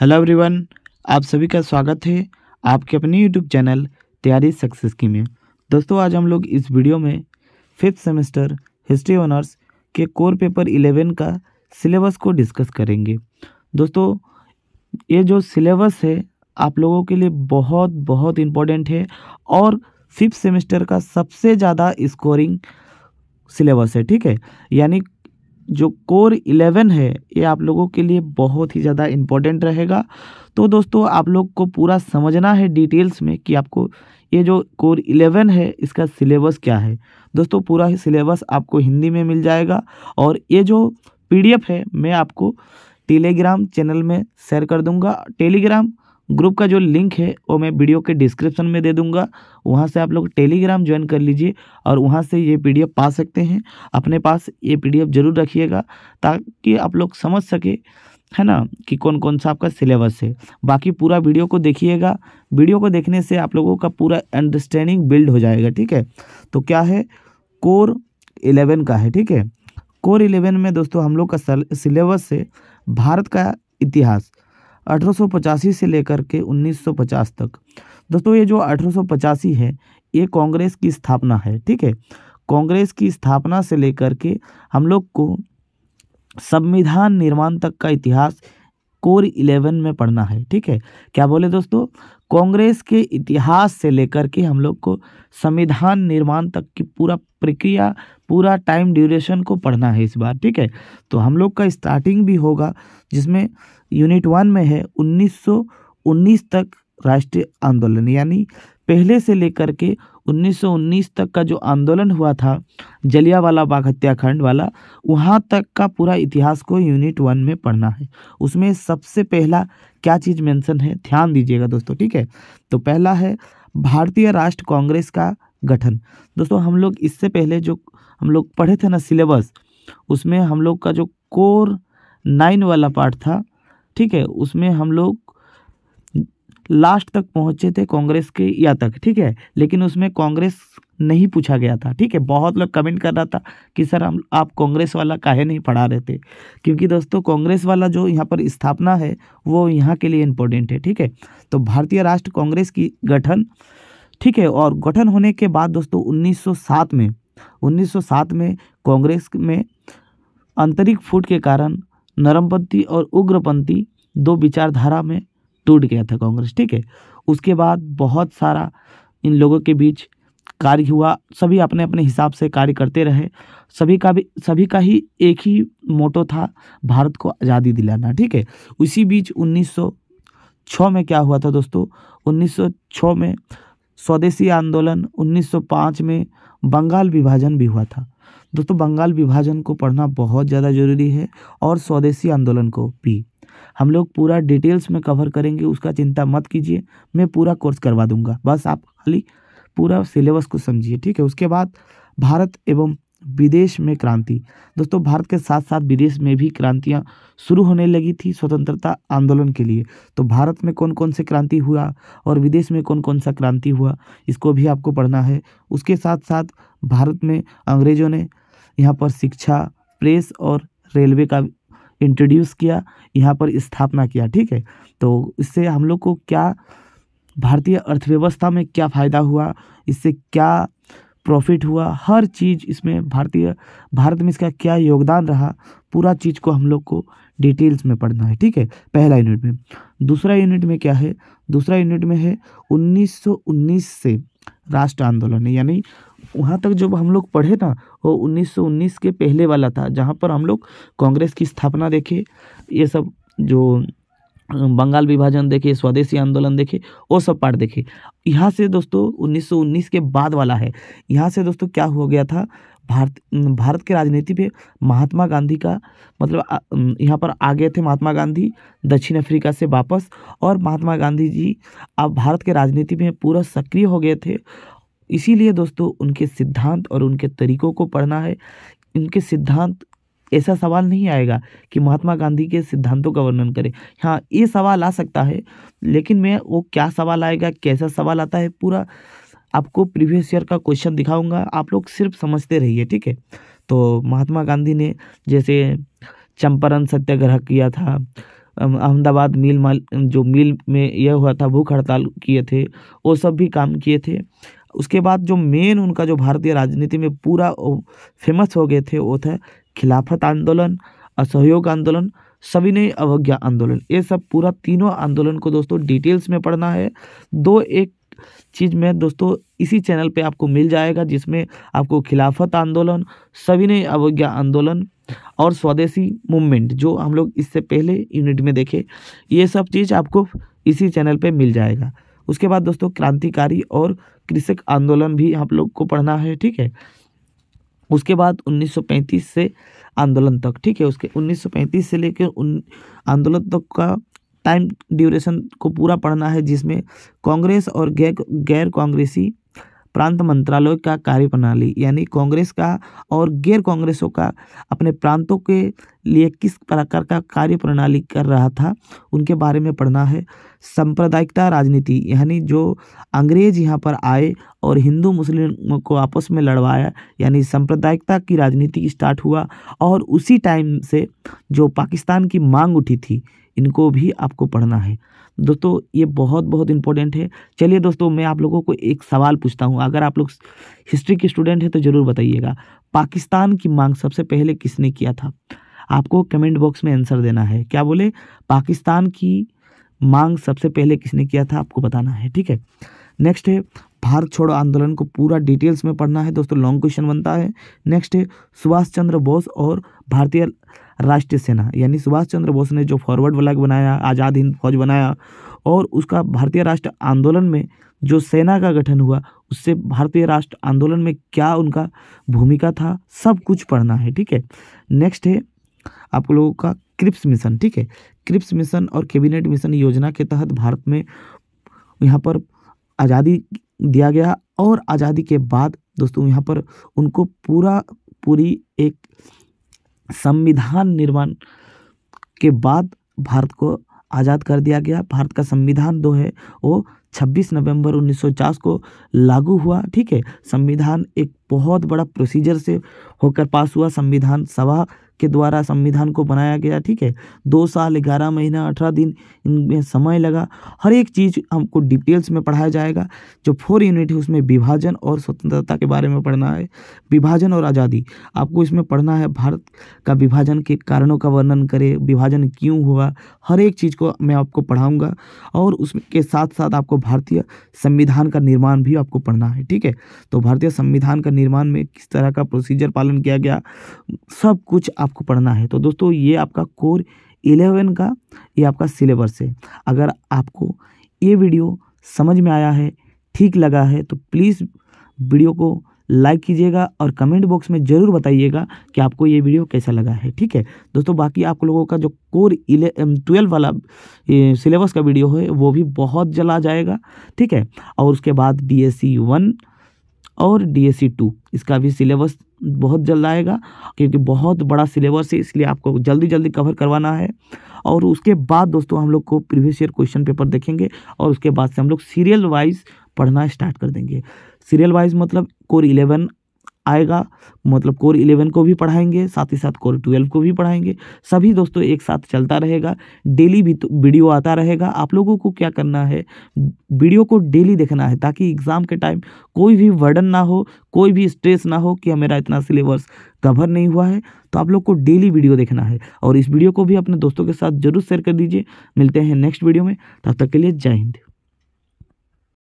hello everyone आप सभी का स्वागत है आपके अपने यूट्यूब चैनल तैयारी सक्सेस की में दोस्तों आज हम लोग इस वीडियो में फिफ्थ सेमेस्टर हिस्ट्री ऑनर्स के कोर पेपर इलेवन का सिलेबस को डिस्कस करेंगे दोस्तों ये जो सिलेबस है आप लोगों के लिए बहुत बहुत इम्पोर्टेंट है और फिफ्थ सेमेस्टर का सबसे ज़्यादा स्कोरिंग सिलेबस है ठीक है यानी जो कोर 11 है ये आप लोगों के लिए बहुत ही ज़्यादा इम्पोर्टेंट रहेगा तो दोस्तों आप लोग को पूरा समझना है डिटेल्स में कि आपको ये जो कोर 11 है इसका सिलेबस क्या है दोस्तों पूरा ही सिलेबस आपको हिंदी में मिल जाएगा और ये जो पीडीएफ है मैं आपको टेलीग्राम चैनल में शेयर कर दूँगा टेलीग्राम ग्रुप का जो लिंक है वो मैं वीडियो के डिस्क्रिप्शन में दे दूंगा वहाँ से आप लोग टेलीग्राम ज्वाइन कर लीजिए और वहाँ से ये पीडीएफ पा सकते हैं अपने पास ये पीडीएफ जरूर रखिएगा ताकि आप लोग समझ सके है ना कि कौन कौन सा आपका सिलेबस है बाकी पूरा वीडियो को देखिएगा वीडियो को देखने से आप लोगों का पूरा अंडरस्टैंडिंग बिल्ड हो जाएगा ठीक है तो क्या है कोर एलेवन का है ठीक है कोर इलेवन में दोस्तों हम लोग का सिलेबस है भारत का इतिहास अठारह से लेकर के 1950 तक दोस्तों ये जो अठारह है ये कांग्रेस की स्थापना है ठीक है कांग्रेस की स्थापना से लेकर के हम लोग को संविधान निर्माण तक का इतिहास कोर इलेवन में पढ़ना है ठीक है क्या बोले दोस्तों कांग्रेस के इतिहास से लेकर के हम लोग को संविधान निर्माण तक की पूरा प्रक्रिया पूरा टाइम ड्यूरेशन को पढ़ना है इस बार ठीक है तो हम लोग का स्टार्टिंग भी होगा जिसमें यूनिट वन में है 1919 तक राष्ट्रीय आंदोलन यानी पहले से लेकर के 1919 तक का जो आंदोलन हुआ था जलियावाला बाग हत्याखंड वाला वहाँ तक का पूरा इतिहास को यूनिट वन में पढ़ना है उसमें सबसे पहला क्या चीज़ मेंशन है ध्यान दीजिएगा दोस्तों ठीक है तो पहला है भारतीय राष्ट्र कांग्रेस का गठन दोस्तों हम लोग इससे पहले जो हम लोग पढ़े थे ना सिलेबस उसमें हम लोग का जो कोर नाइन वाला पार्ट था ठीक है उसमें हम लोग लास्ट तक पहुंचे थे कांग्रेस के या तक ठीक है लेकिन उसमें कांग्रेस नहीं पूछा गया था ठीक है बहुत लोग कमेंट कर रहा था कि सर हम आप कांग्रेस वाला काहे नहीं पढ़ा रहे थे क्योंकि दोस्तों कांग्रेस वाला जो यहाँ पर स्थापना है वो यहाँ के लिए इम्पोर्टेंट है ठीक है तो भारतीय राष्ट्र कांग्रेस की गठन ठीक है और गठन होने के बाद दोस्तों 1907 में 1907 में कांग्रेस में आंतरिक फूट के कारण नरमपंथी और उग्रपंथी दो विचारधारा में टूट गया था कांग्रेस ठीक है उसके बाद बहुत सारा इन लोगों के बीच कार्य हुआ सभी अपने अपने हिसाब से कार्य करते रहे सभी का भी सभी का ही एक ही मोटो था भारत को आज़ादी दिलाना ठीक है उसी बीच 1906 में क्या हुआ था दोस्तों 1906 में स्वदेशी आंदोलन 1905 में बंगाल विभाजन भी हुआ था दोस्तों बंगाल विभाजन को पढ़ना बहुत ज़्यादा ज़रूरी है और स्वदेशी आंदोलन को भी हम लोग पूरा डिटेल्स में कवर करेंगे उसका चिंता मत कीजिए मैं पूरा कोर्स करवा दूंगा बस आप खाली पूरा सिलेबस को समझिए ठीक है उसके बाद भारत एवं विदेश में क्रांति दोस्तों भारत के साथ साथ विदेश में भी क्रांतियाँ शुरू होने लगी थी स्वतंत्रता आंदोलन के लिए तो भारत में कौन कौन से क्रांति हुआ और विदेश में कौन कौन सा क्रांति हुआ इसको भी आपको पढ़ना है उसके साथ साथ भारत में अंग्रेज़ों ने यहाँ पर शिक्षा प्रेस और रेलवे का इंट्रोड्यूस किया यहाँ पर स्थापना किया ठीक है तो इससे हम लोग को क्या भारतीय अर्थव्यवस्था में क्या फ़ायदा हुआ इससे क्या प्रॉफिट हुआ हर चीज़ इसमें भारतीय भारत में इसका क्या योगदान रहा पूरा चीज़ को हम लोग को डिटेल्स में पढ़ना है ठीक है पहला यूनिट में दूसरा यूनिट में क्या है दूसरा यूनिट में है 1919 से राष्ट्र आंदोलन यानी वहाँ तक जब हम लोग पढ़े ना वो 1919 के पहले वाला था जहाँ पर हम लोग कांग्रेस की स्थापना देखे ये सब जो बंगाल विभाजन देखे स्वदेशी आंदोलन देखे वो सब पार्ट देखे यहाँ से दोस्तों 1919 के बाद वाला है यहाँ से दोस्तों क्या हो गया था भारत भारत के राजनीति पे महात्मा गांधी का मतलब यहाँ पर आ गए थे महात्मा गांधी दक्षिण अफ्रीका से वापस और महात्मा गांधी जी अब भारत के राजनीति में पूरा सक्रिय हो गए थे इसीलिए दोस्तों उनके सिद्धांत और उनके तरीकों को पढ़ना है इनके सिद्धांत ऐसा सवाल नहीं आएगा कि महात्मा गांधी के सिद्धांतों का वर्णन करें हाँ ये सवाल आ सकता है लेकिन मैं वो क्या सवाल आएगा कैसा सवाल आता है पूरा आपको प्रीवियस ईयर का क्वेश्चन दिखाऊंगा आप लोग सिर्फ समझते रहिए ठीक है तो महात्मा गांधी ने जैसे चंपारण सत्याग्रह किया था अहमदाबाद मिल माल जो मिल में यह हुआ था भूख हड़ताल किए थे वो सब भी काम किए थे उसके बाद जो मेन उनका जो भारतीय राजनीति में पूरा फेमस हो गए थे वो थे खिलाफत आंदोलन असहयोग आंदोलन सविनय अवज्ञा आंदोलन ये सब पूरा तीनों आंदोलन को दोस्तों डिटेल्स में पढ़ना है दो एक चीज़ में दोस्तों इसी चैनल पे आपको मिल जाएगा जिसमें आपको खिलाफत आंदोलन सविनय अवज्ञा आंदोलन और स्वदेशी मूवमेंट जो हम लोग इससे पहले यूनिट में देखे ये सब चीज़ आपको इसी चैनल पे मिल जाएगा उसके बाद दोस्तों क्रांतिकारी और कृषक आंदोलन भी आप लोग को पढ़ना है ठीक है उसके बाद 1935 से आंदोलन तक ठीक है उसके 1935 से लेकर आंदोलन तक का टाइम ड्यूरेशन को पूरा पढ़ना है जिसमें कांग्रेस और गैर गैर कांग्रेसी प्रांत मंत्रालय का कार्य प्रणाली यानी कांग्रेस का और गैर कांग्रेसों का अपने प्रांतों के लिए किस प्रकार का कार्य प्रणाली कर रहा था उनके बारे में पढ़ना है सांप्रदायिकता राजनीति यानी जो अंग्रेज यहाँ पर आए और हिंदू मुस्लिम को आपस में लड़वाया यानी सांप्रदायिकता की राजनीति स्टार्ट हुआ और उसी टाइम से जो पाकिस्तान की मांग उठी थी इनको भी आपको पढ़ना है दोस्तों ये बहुत बहुत इंपॉर्टेंट है चलिए दोस्तों मैं आप लोगों को एक सवाल पूछता हूँ अगर आप लोग हिस्ट्री के स्टूडेंट हैं तो ज़रूर बताइएगा पाकिस्तान की मांग सबसे पहले किसने किया था आपको कमेंट बॉक्स में आंसर देना है क्या बोले पाकिस्तान की मांग सबसे पहले किसने किया था आपको बताना है ठीक है नेक्स्ट है भारत छोड़ो आंदोलन को पूरा डिटेल्स में पढ़ना है दोस्तों लॉन्ग क्वेश्चन बनता है नेक्स्ट है सुभाष चंद्र बोस और भारतीय राष्ट्रीय सेना यानी सुभाष चंद्र बोस ने जो फॉरवर्ड ब्लॉक बनाया आज़ाद हिंद फौज बनाया और उसका भारतीय राष्ट्र आंदोलन में जो सेना का गठन हुआ उससे भारतीय राष्ट्र आंदोलन में क्या उनका भूमिका था सब कुछ पढ़ना है ठीक है नेक्स्ट है आप लोगों का क्रिप्स मिशन ठीक है क्रिप्स मिशन और कैबिनेट मिशन योजना के तहत भारत में यहाँ पर आज़ादी दिया गया और आज़ादी के बाद दोस्तों यहाँ पर उनको पूरा पूरी एक संविधान निर्माण के बाद भारत को आज़ाद कर दिया गया भारत का संविधान दो है वो 26 नवंबर 1950 को लागू हुआ ठीक है संविधान एक बहुत बड़ा प्रोसीजर से होकर पास हुआ संविधान सभा के द्वारा संविधान को बनाया गया ठीक है दो साल ग्यारह महीना अठारह दिन इनमें समय लगा हर एक चीज़ हमको डिटेल्स में पढ़ाया जाएगा जो फोर यूनिट है उसमें विभाजन और स्वतंत्रता के बारे में पढ़ना है विभाजन और आज़ादी आपको इसमें पढ़ना है भारत का विभाजन के कारणों का वर्णन करें विभाजन क्यों हुआ हर एक चीज़ को मैं आपको पढ़ाऊँगा और उसके साथ साथ आपको भारतीय संविधान का निर्माण भी आपको पढ़ना है ठीक है तो भारतीय संविधान का निर्माण में किस तरह का प्रोसीजर पालन किया गया सब कुछ आप आपको पढ़ना है तो दोस्तों ये आपका कोर इलेवन का ये आपका सिलेबस है अगर आपको ये वीडियो समझ में आया है ठीक लगा है तो प्लीज़ वीडियो को लाइक कीजिएगा और कमेंट बॉक्स में ज़रूर बताइएगा कि आपको ये वीडियो कैसा लगा है ठीक है दोस्तों बाकी आप लोगों का जो कोर इले ट्वेल्व वाला सिलेबस का वीडियो है वो भी बहुत जला जाएगा ठीक है और उसके बाद बी एस सी वन और डी एस सी टू इसका भी सिलेबस बहुत जल्द आएगा क्योंकि बहुत बड़ा सिलेबस है इसलिए आपको जल्दी जल्दी कवर करवाना है और उसके बाद दोस्तों हम लोग को प्रीवियस ईयर क्वेश्चन पेपर देखेंगे और उसके बाद से हम लोग सीरियल वाइज पढ़ना स्टार्ट कर देंगे सीरियल वाइज मतलब कोर इलेवन आएगा मतलब कोर इलेवन को भी पढ़ाएंगे साथ ही साथ कोर ट्वेल्व को भी पढ़ाएंगे सभी दोस्तों एक साथ चलता रहेगा डेली भी तो वीडियो आता रहेगा आप लोगों को क्या करना है वीडियो को डेली देखना है ताकि एग्ज़ाम के टाइम कोई भी वर्डन ना हो कोई भी स्ट्रेस ना हो कि मेरा इतना सिलेबस कवर नहीं हुआ है तो आप लोग को डेली वीडियो देखना है और इस वीडियो को भी अपने दोस्तों के साथ जरूर शेयर कर दीजिए मिलते हैं नेक्स्ट वीडियो में तब तक के लिए जय हिंद